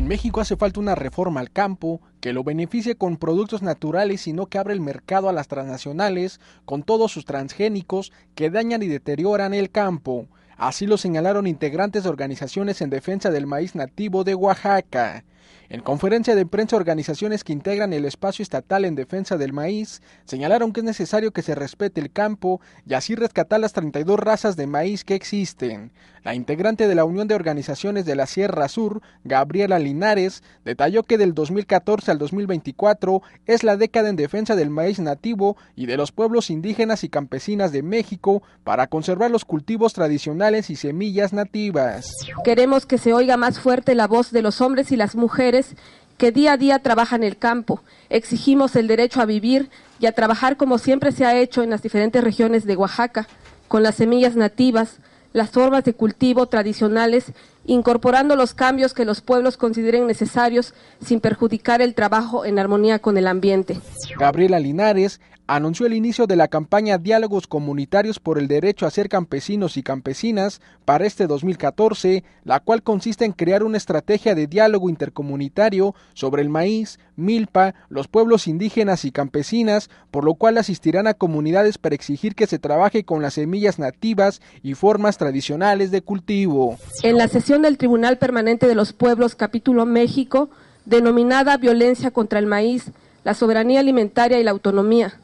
En México hace falta una reforma al campo que lo beneficie con productos naturales y no que abra el mercado a las transnacionales con todos sus transgénicos que dañan y deterioran el campo. Así lo señalaron integrantes de organizaciones en defensa del maíz nativo de Oaxaca. En conferencia de prensa, organizaciones que integran el espacio estatal en defensa del maíz señalaron que es necesario que se respete el campo y así rescatar las 32 razas de maíz que existen. La integrante de la Unión de Organizaciones de la Sierra Sur, Gabriela Linares, detalló que del 2014 al 2024 es la década en defensa del maíz nativo y de los pueblos indígenas y campesinas de México para conservar los cultivos tradicionales y semillas nativas. Queremos que se oiga más fuerte la voz de los hombres y las mujeres mujeres que día a día trabajan el campo. Exigimos el derecho a vivir y a trabajar como siempre se ha hecho en las diferentes regiones de Oaxaca, con las semillas nativas, las formas de cultivo tradicionales incorporando los cambios que los pueblos consideren necesarios sin perjudicar el trabajo en armonía con el ambiente. Gabriela Linares anunció el inicio de la campaña Diálogos Comunitarios por el Derecho a ser Campesinos y Campesinas para este 2014, la cual consiste en crear una estrategia de diálogo intercomunitario sobre el maíz, milpa, los pueblos indígenas y campesinas, por lo cual asistirán a comunidades para exigir que se trabaje con las semillas nativas y formas tradicionales de cultivo. En la sesión del Tribunal Permanente de los Pueblos, capítulo México, denominada Violencia contra el Maíz, la Soberanía Alimentaria y la Autonomía,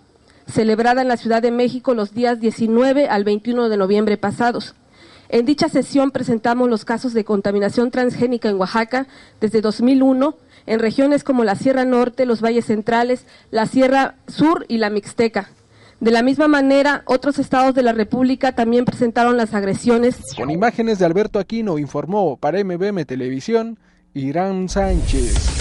celebrada en la Ciudad de México los días 19 al 21 de noviembre pasados. En dicha sesión presentamos los casos de contaminación transgénica en Oaxaca desde 2001 en regiones como la Sierra Norte, los Valles Centrales, la Sierra Sur y la Mixteca. De la misma manera, otros estados de la República también presentaron las agresiones. Con imágenes de Alberto Aquino informó para MBM Televisión, Irán Sánchez.